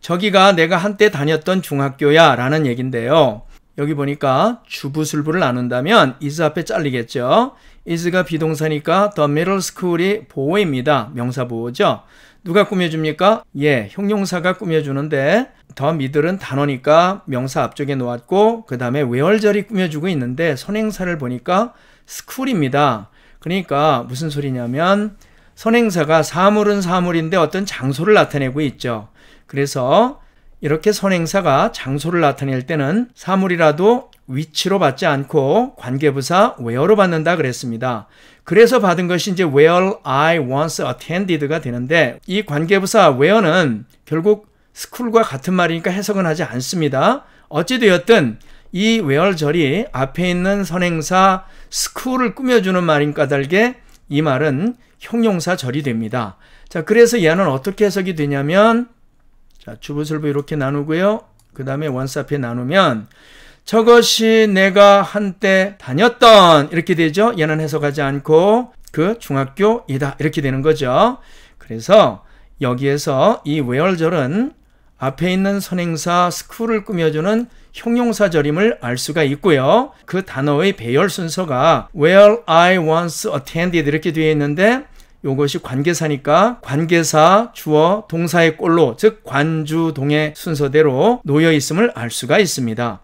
저기가 내가 한때 다녔던 중학교야 라는 얘긴데요. 여기 보니까 주부술부를 나눈다면 이즈 앞에 잘리겠죠. is가 비동사니까 the middle school이 보호입니다. 명사 보호죠. 누가 꾸며줍니까? 예, 형용사가 꾸며주는데 더 h e middle은 단어니까 명사 앞쪽에 놓았고 그 다음에 where절이 꾸며주고 있는데 선행사를 보니까 school입니다. 그러니까 무슨 소리냐면 선행사가 사물은 사물인데 어떤 장소를 나타내고 있죠. 그래서 이렇게 선행사가 장소를 나타낼 때는 사물이라도 위치로 받지 않고 관계부사 where로 받는다 그랬습니다. 그래서 받은 것이 이제 where I once attended가 되는데 이 관계부사 where는 결국 스쿨과 같은 말이니까 해석은 하지 않습니다. 어찌되었든 이 where절이 앞에 있는 선행사 스쿨을 꾸며주는 말인 까닭에 이 말은 형용사 절이 됩니다. 자, 그래서 얘는 어떻게 해석이 되냐면 자, 주부설부 이렇게 나누고요. 그 다음에 원스 앞에 나누면 저것이 내가 한때 다녔던 이렇게 되죠. 얘는 해석하지 않고 그 중학교이다 이렇게 되는 거죠. 그래서 여기에서 이 외월절은 앞에 있는 선행사 스쿨을 꾸며주는 형용사절임을 알 수가 있고요. 그 단어의 배열 순서가 where I once attended 이렇게 되어 있는데 이것이 관계사니까 관계사, 주어, 동사의 꼴로 즉 관주동의 순서대로 놓여 있음을 알 수가 있습니다.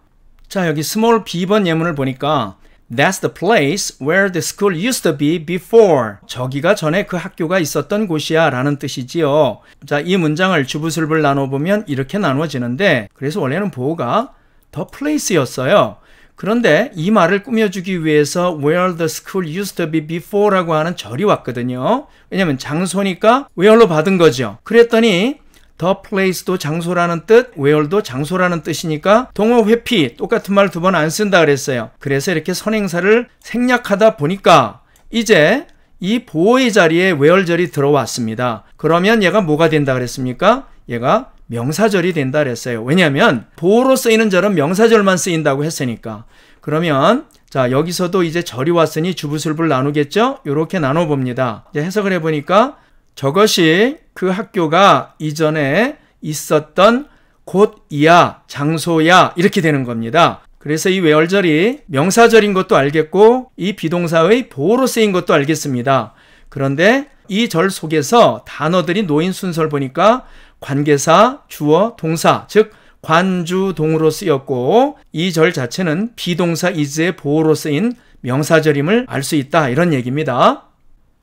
자, 여기 스몰 B번 예문을 보니까 That's the place where the school used to be before. 저기가 전에 그 학교가 있었던 곳이야 라는 뜻이지요. 자, 이 문장을 주부술부 나눠보면 이렇게 나누어지는데 그래서 원래는 보호가 the place였어요. 그런데 이 말을 꾸며주기 위해서 where the school used to be before라고 하는 절이 왔거든요. 왜냐면 장소니까 where로 받은 거죠. 그랬더니 the place도 장소라는 뜻, where도 장소라는 뜻이니까 동어 회피 똑같은 말 두 번 안 쓴다 그랬어요. 그래서 이렇게 선행사를 생략하다 보니까 이제 이 보호의 자리에 where절이 들어왔습니다. 그러면 얘가 뭐가 된다 그랬습니까? 얘가 명사절이 된다 그랬어요. 왜냐하면 보호로 쓰이는 절은 명사절만 쓰인다고 했으니까. 그러면 자 여기서도 이제 절이 왔으니 주부술불 나누겠죠? 이렇게 나눠봅니다. 이제 해석을 해보니까 저것이 그 학교가 이전에 있었던 곳이야, 장소야 이렇게 되는 겁니다. 그래서 이 외월절이 명사절인 것도 알겠고 이 비동사의 보호로 쓰인 것도 알겠습니다. 그런데 이 절 속에서 단어들이 놓인 순서를 보니까 관계사, 주어, 동사, 즉 관주동으로 쓰였고 이 절 자체는 비동사 이즈의 보호로 쓰인 명사절임을 알 수 있다 이런 얘기입니다.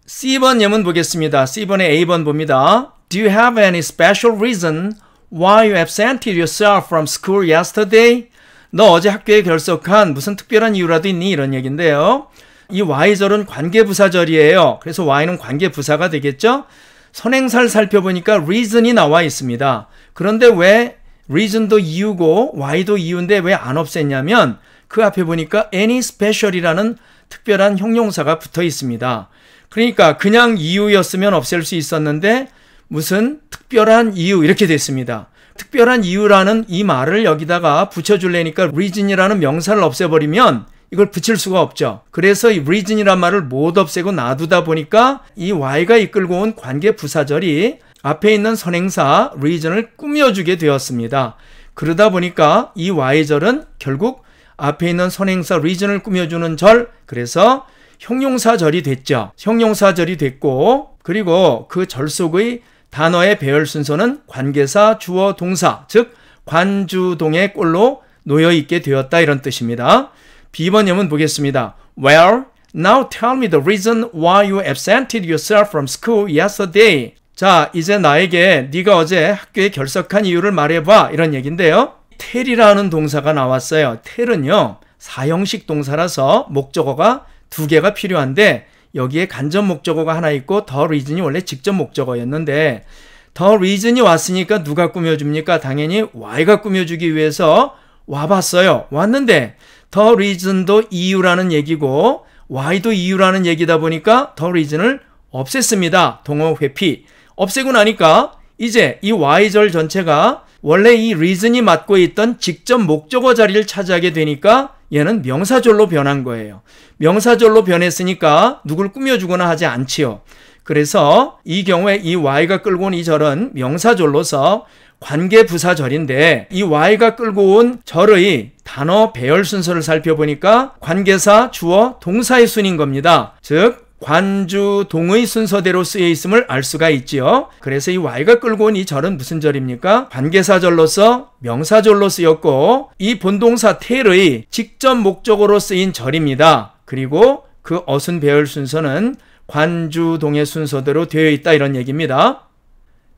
C번 예문 보겠습니다. c 번의 A번 봅니다. Do you have any special reason why you absented yourself from school yesterday? 너 어제 학교에 결석한 무슨 특별한 이유라도 있니? 이런 얘기인데요. 이 Y절은 관계부사절이에요. 그래서 Y는 관계부사가 되겠죠? 선행사를 살펴보니까 reason이 나와 있습니다. 그런데 왜 reason도 이유고 Y도 이유인데 왜 안 없앴냐면 그 앞에 보니까 any special이라는 특별한 형용사가 붙어 있습니다. 그러니까 그냥 이유였으면 없앨 수 있었는데 무슨 특별한 이유 이렇게 됐습니다. 특별한 이유라는 이 말을 여기다가 붙여줄래니까 reason이라는 명사를 없애버리면 이걸 붙일 수가 없죠. 그래서 이 reason이란 말을 못 없애고 놔두다 보니까 이 y가 이끌고 온 관계 부사절이 앞에 있는 선행사 reason을 꾸며주게 되었습니다. 그러다 보니까 이 y절은 결국 앞에 있는 선행사 reason을 꾸며주는 절, 그래서 형용사절이 됐죠. 형용사절이 됐고 그리고 그절 속의 단어의 배열 순서는 관계사, 주어, 동사, 즉 관주동의 꼴로 놓여 있게 되었다 이런 뜻입니다. B번 예문 보겠습니다. Well, now tell me the reason why you absented yourself from school yesterday. 자, 이제 나에게 네가 어제 학교에 결석한 이유를 말해봐 이런 얘긴데요. t 이라는 동사가 나왔어요. t 은요 사형식 동사라서 목적어가 두 개가 필요한데 여기에 간접 목적어가 하나 있고 더 리즌이 원래 직접 목적어였는데 더 리즌이 왔으니까 누가 꾸며줍니까? 당연히 Y가 꾸며주기 위해서 와봤어요. 왔는데 더 리즌도 이유라는 얘기고 Y도 이유라는 얘기다 보니까 더 리즌을 없앴습니다. 동어 회피. 없애고 나니까 이제 이 Y절 전체가 원래 이 리즌이 맡고 있던 직접 목적어 자리를 차지하게 되니까 얘는 명사절로 변한 거예요. 명사절로 변했으니까 누굴 꾸며주거나 하지 않지요. 그래서 이 경우에 이 y가 끌고 온 이 절은 명사절로서 관계부사절인데 이 y가 끌고 온 절의 단어 배열 순서를 살펴보니까 관계사, 주어, 동사의 순인 겁니다. 즉 관주동의 순서대로 쓰여 있음을 알 수가 있지요. 그래서 이 Y가 끌고 온 이 절은 무슨 절입니까? 관계사절로서 명사절로 쓰였고 이 본동사 텔의 직접 목적으로 쓰인 절입니다. 그리고 그 어순 배열 순서는 관주동의 순서대로 되어 있다 이런 얘기입니다.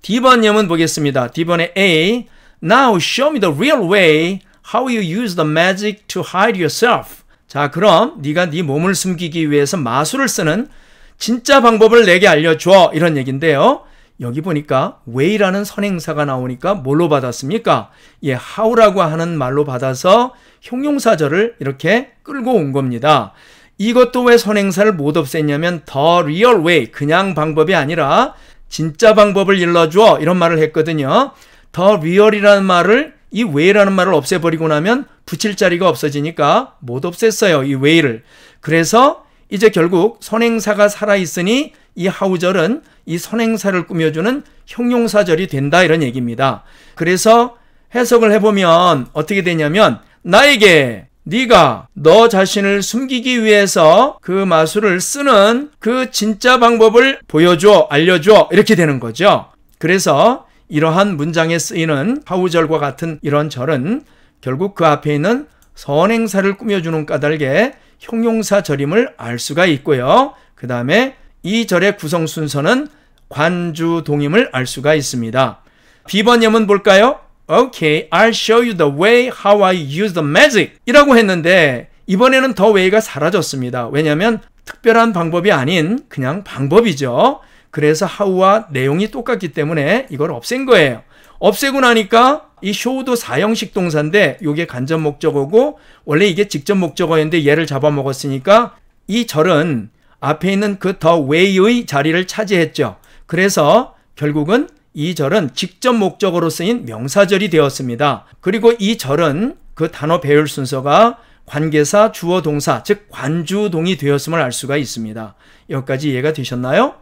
D번 예문 보겠습니다. d 번의 A Now show me the real way how you use the magic to hide yourself. 자, 그럼 네가 네 몸을 숨기기 위해서 마술을 쓰는 진짜 방법을 내게 알려줘. 이런 얘기인데요. 여기 보니까 way라는 선행사가 나오니까 뭘로 받았습니까? 예, how라고 하는 말로 받아서 형용사절을 이렇게 끌고 온 겁니다. 이것도 왜 선행사를 못 없앴냐면 더 리얼 웨이 그냥 방법이 아니라 진짜 방법을 일러줘 이런 말을 했거든요. 더 리얼이라는 말을 이 왜라는 말을 없애버리고 나면 붙일 자리가 없어지니까 못 없앴어요. 이 왜를. 그래서 이제 결국 선행사가 살아있으니 이 하우절은 이 선행사를 꾸며주는 형용사절이 된다 이런 얘기입니다. 그래서 해석을 해보면 어떻게 되냐면 나에게 네가 너 자신을 숨기기 위해서 그 마술을 쓰는 그 진짜 방법을 보여줘, 알려줘 이렇게 되는 거죠. 그래서 이러한 문장에 쓰이는 하우절과 같은 이런 절은 결국 그 앞에 있는 선행사를 꾸며주는 까닭에 형용사 절임을 알 수가 있고요. 그 다음에 이 절의 구성 순서는 관주 동임을 알 수가 있습니다. 비번 예문 볼까요? Okay, I'll show you the way how I use the magic 이라고 했는데 이번에는 더 way가 사라졌습니다. 왜냐하면 특별한 방법이 아닌 그냥 방법이죠. 그래서 하우와 내용이 똑같기 때문에 이걸 없앤 거예요. 없애고 나니까 이 쇼우도 사형식 동사인데 이게 간접 목적어고 원래 이게 직접 목적어였는데 얘를 잡아먹었으니까 이 절은 앞에 있는 그 더 웨이의 자리를 차지했죠. 그래서 결국은 이 절은 직접 목적으로 쓰인 명사절이 되었습니다. 그리고 이 절은 그 단어 배열 순서가 관계사 주어 동사 즉 관주동이 되었음을 알 수가 있습니다. 여기까지 이해가 되셨나요?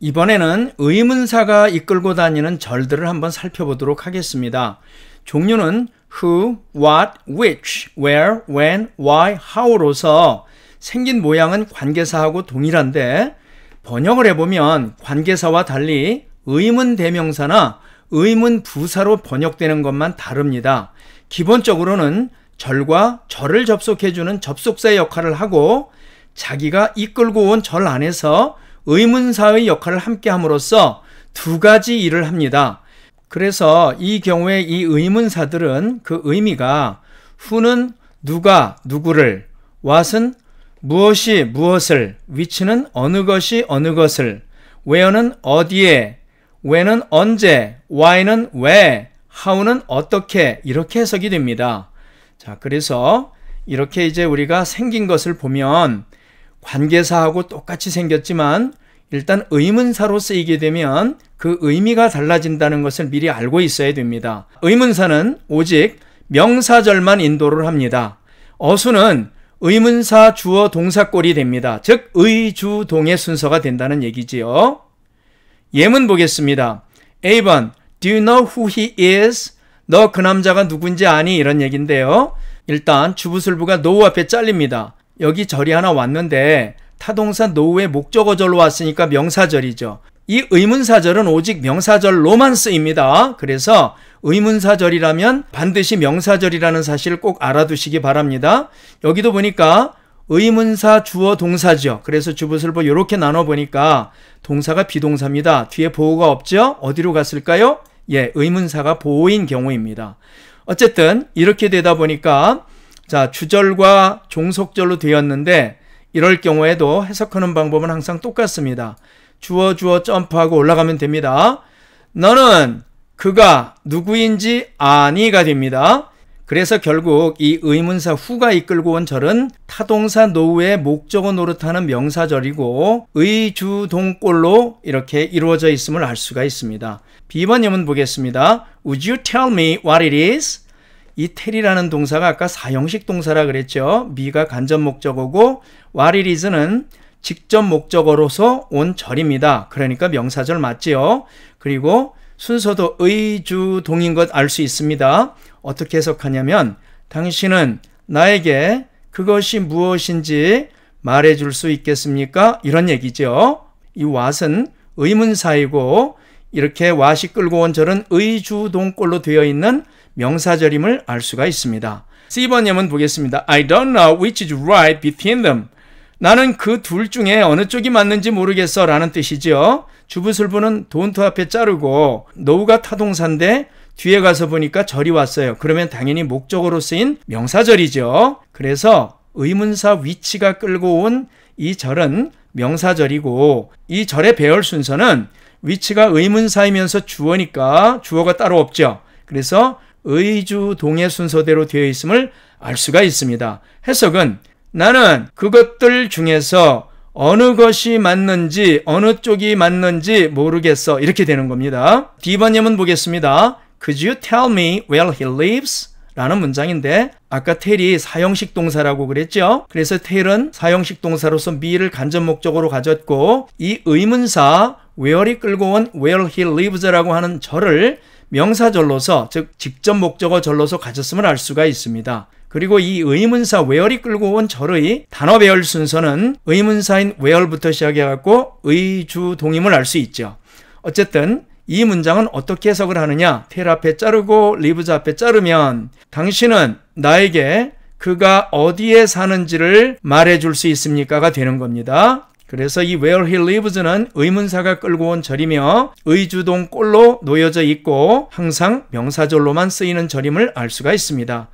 이번에는 의문사가 이끌고 다니는 절들을 한번 살펴보도록 하겠습니다. 종류는 who, what, which, where, when, why, how로서 생긴 모양은 관계사하고 동일한데 번역을 해보면 관계사와 달리 의문 대명사나 의문 부사로 번역되는 것만 다릅니다. 기본적으로는 절과 절을 접속해주는 접속사의 역할을 하고 자기가 이끌고 온 절 안에서 의문사의 역할을 함께 함으로써 두 가지 일을 합니다. 그래서 이 경우에 이 의문사들은 그 의미가 후는 누가 누구를, 왓은 무엇이 무엇을, 위치는 어느 것이 어느 것을, w 어는 어디에, w 는 언제, 와 h y 는 왜, 하우는 어떻게 이렇게 해석이 됩니다. 자, 그래서 이렇게 이제 우리가 생긴 것을 보면 관계사하고 똑같이 생겼지만 일단 의문사로 쓰이게 되면 그 의미가 달라진다는 것을 미리 알고 있어야 됩니다. 의문사는 오직 명사절만 인도를 합니다. 어수는 의문사 주어 동사꼴이 됩니다. 즉 의주동의 순서가 된다는 얘기지요. 예문 보겠습니다. A번 Do you know who he is? 너 그 남자가 누군지 아니? 이런 얘기인데요. 일단 주부술부가 노우 앞에 잘립니다. 여기 절이 하나 왔는데 타동사 노후의 목적어절로 왔으니까 명사절이죠. 이 의문사절은 오직 명사절로만 쓰입니다. 그래서 의문사절이라면 반드시 명사절이라는 사실을 꼭 알아두시기 바랍니다. 여기도 보니까 의문사 주어 동사죠. 그래서 주부슬보 이렇게 나눠 보니까 동사가 비동사입니다. 뒤에 보호가 없죠. 어디로 갔을까요? 예, 의문사가 보호인 경우입니다. 어쨌든 이렇게 되다 보니까 자, 주절과 종속절로 되었는데 이럴 경우에도 해석하는 방법은 항상 똑같습니다. 주어 주어 점프하고 올라가면 됩니다. 너는 그가 누구인지 아니가 됩니다. 그래서 결국 이 의문사 후가 이끌고 온 절은 타동사 노후의 목적어 노릇하는 명사절이고 의주동꼴로 이렇게 이루어져 있음을 알 수가 있습니다. 비번 예문 보겠습니다. Would you tell me what it is? 이 텔이라는 동사가 아까 사형식 동사라 그랬죠. 미가 간접 목적어고 와리리즈는 직접 목적어로서 온 절입니다. 그러니까 명사절 맞지요. 그리고 순서도 의주동인 것 알 수 있습니다. 어떻게 해석하냐면 당신은 나에게 그것이 무엇인지 말해줄 수 있겠습니까? 이런 얘기죠. 이 왓은 의문사이고 이렇게 왓이 끌고 온 절은 의주동꼴로 되어 있는 명사절임을 알 수가 있습니다. C번 예문 보겠습니다. I don't know which is right between them. 나는 그 둘 중에 어느 쪽이 맞는지 모르겠어 라는 뜻이지 주부술부는 돈투 앞에 자르고 노우가 타동사인데 뒤에 가서 보니까 절이 왔어요. 그러면 당연히 목적으로 쓰인 명사절이죠. 그래서 의문사 위치가 끌고 온 이 절은 명사절이고 이 절의 배열 순서는 위치가 의문사이면서 주어니까 주어가 따로 없죠. 그래서 의주 동의 순서대로 되어 있음을 알 수가 있습니다. 해석은 나는 그것들 중에서 어느 것이 맞는지 어느 쪽이 맞는지 모르겠어 이렇게 되는 겁니다. D번 예문 보겠습니다. Could you tell me where he lives? 라는 문장인데 아까 텔이 사용식 동사라고 그랬죠? 그래서 텔은 사용식 동사로서 미를 간접 목적으로 가졌고 이 의문사 where이 끌고 온 where he lives라고 하는 절을 명사절로서 즉 직접 목적어 절로서 가졌음을 알 수가 있습니다. 그리고 이 의문사 외열이 끌고 온 절의 단어 배열 순서는 의문사인 외열부터 시작해갖고 의주 동임을 알 수 있죠. 어쨌든 이 문장은 어떻게 해석을 하느냐? 텔 앞에 자르고 리브즈 앞에 자르면 당신은 나에게 그가 어디에 사는지를 말해줄 수 있습니까가 되는 겁니다. 그래서 이 where he lives는 의문사가 끌고 온 절이며 의주동 꼴로 놓여져 있고 항상 명사절로만 쓰이는 절임을 알 수가 있습니다.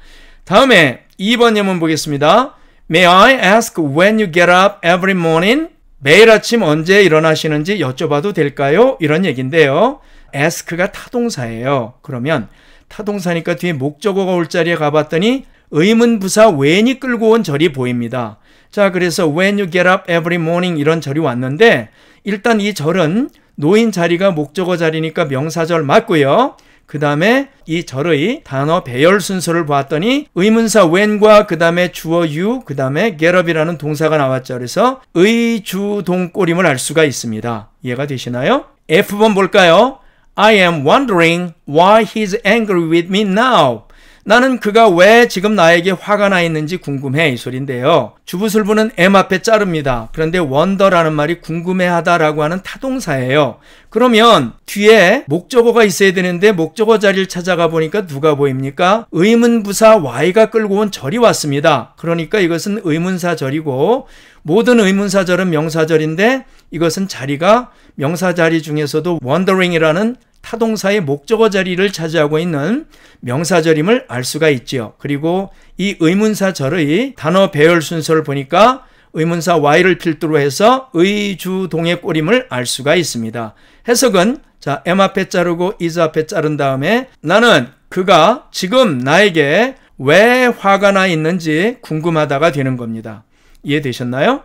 다음에 2번 예문 보겠습니다. May I ask when you get up every morning? 매일 아침 언제 일어나시는지 여쭤봐도 될까요? 이런 얘기인데요. ask가 타동사예요. 그러면 타동사니까 뒤에 목적어가 올 자리에 가봤더니 의문부사 when이 끌고 온 절이 보입니다. 자, 그래서 when you get up every morning 이런 절이 왔는데 일단 이 절은 노인 자리가 목적어 자리니까 명사절 맞고요. 그 다음에 이 절의 단어 배열 순서를 보았더니 의문사 when과 그 다음에 주어 you 그 다음에 get up이라는 동사가 나왔죠. 그래서 의주동꼬림을알 수가 있습니다. 이해가 되시나요? F번 볼까요? I am wondering why he's angry with me now. 나는 그가 왜 지금 나에게 화가 나 있는지 궁금해 이 소린데요. 주부슬부는 M 앞에 자릅니다. 그런데 원더라는 말이 궁금해하다라고 하는 타동사예요. 그러면 뒤에 목적어가 있어야 되는데 목적어 자리를 찾아가 보니까 누가 보입니까? 의문부사 Y가 끌고 온 절이 왔습니다. 그러니까 이것은 의문사 절이고 모든 의문사절은 명사절인데 이것은 자리가 명사자리 중에서도 wondering이라는 타동사의 목적어 자리를 차지하고 있는 명사절임을 알 수가 있지요. 그리고 이 의문사 절의 단어 배열 순서를 보니까 의문사 y를 필두로 해서 의주동의 꼬림을 알 수가 있습니다. 해석은 자, M 앞에 자르고 이즈 앞에 자른 다음에 나는 그가 지금 나에게 왜 화가 나 있는지 궁금하다가 되는 겁니다. 이해되셨나요?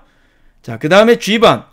자, 그 다음에 G번.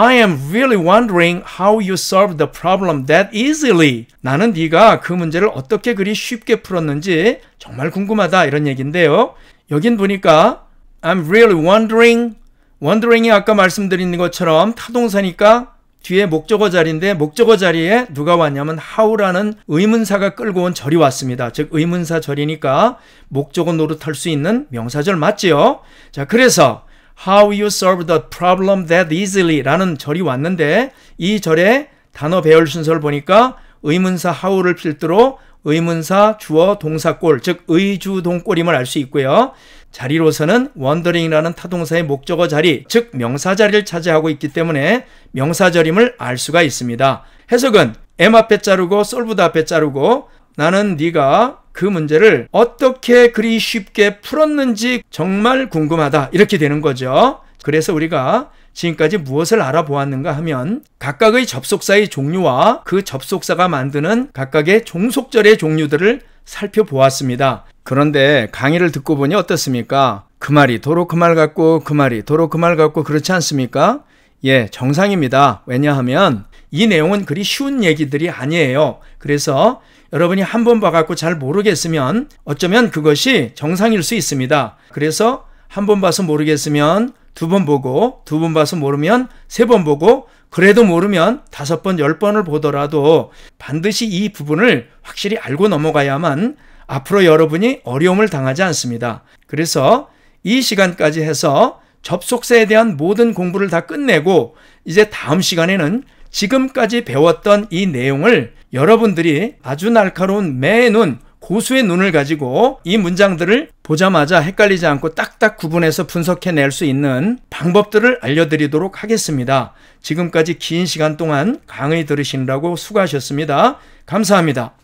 I am really wondering how you solved the problem that easily. 나는 네가 그 문제를 어떻게 그리 쉽게 풀었는지 정말 궁금하다 이런 얘기인데요. 여긴 보니까 I'm really wondering. wondering이 아까 말씀드린 것처럼 타동사니까 뒤에 목적어 자리인데 목적어 자리에 누가 왔냐면 how라는 의문사가 끌고 온 절이 왔습니다. 즉 의문사 절이니까 목적어 노릇할 수 있는 명사절 맞지요? 자, 그래서 How you solve the problem that easily 라는 절이 왔는데 이 절의 단어 배열 순서를 보니까 의문사 how를 필두로 의문사 주어 동사꼴 즉 의주동꼴임을 알 수 있고요. 자리로서는 원더링이라는 타동사의 목적어 자리 즉 명사 자리를 차지하고 있기 때문에 명사절임을 알 수가 있습니다. 해석은 m 앞에 자르고 솔브드 앞에 자르고 나는 네가 그 문제를 어떻게 그리 쉽게 풀었는지 정말 궁금하다. 이렇게 되는 거죠. 그래서 우리가 지금까지 무엇을 알아보았는가 하면 각각의 접속사의 종류와 그 접속사가 만드는 각각의 종속절의 종류들을 살펴보았습니다. 그런데 강의를 듣고 보니 어떻습니까? 그 말이 도로 그 말 같고 그 말이 도로 그 말 같고 그렇지 않습니까? 예, 정상입니다. 왜냐하면 이 내용은 그리 쉬운 얘기들이 아니에요. 그래서 여러분이 한 번 봐갖고 잘 모르겠으면 어쩌면 그것이 정상일 수 있습니다. 그래서 한 번 봐서 모르겠으면 두 번 보고, 두 번 봐서 모르면 세 번 보고, 그래도 모르면 다섯 번, 열 번을 보더라도 반드시 이 부분을 확실히 알고 넘어가야만 앞으로 여러분이 어려움을 당하지 않습니다. 그래서 이 시간까지 해서 접속사에 대한 모든 공부를 다 끝내고 이제 다음 시간에는 지금까지 배웠던 이 내용을 여러분들이 아주 날카로운 매의 눈, 고수의 눈을 가지고 이 문장들을 보자마자 헷갈리지 않고 딱딱 구분해서 분석해낼 수 있는 방법들을 알려드리도록 하겠습니다. 지금까지 긴 시간 동안 강의 들으시느라고 수고하셨습니다. 감사합니다.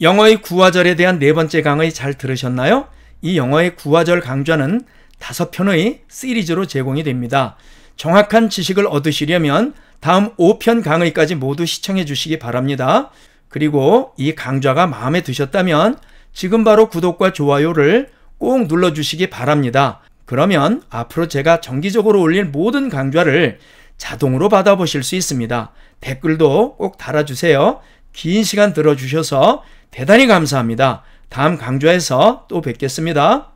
영어의 구화절에 대한 네 번째 강의 잘 들으셨나요? 이 영어의 구화절 강좌는 다섯 편의 시리즈로 제공이 됩니다. 정확한 지식을 얻으시려면 다음 5편 강의까지 모두 시청해 주시기 바랍니다. 그리고 이 강좌가 마음에 드셨다면 지금 바로 구독과 좋아요를 꼭 눌러주시기 바랍니다. 그러면 앞으로 제가 정기적으로 올릴 모든 강좌를 자동으로 받아보실 수 있습니다. 댓글도 꼭 달아주세요. 긴 시간 들어주셔서 대단히 감사합니다. 다음 강좌에서 또 뵙겠습니다.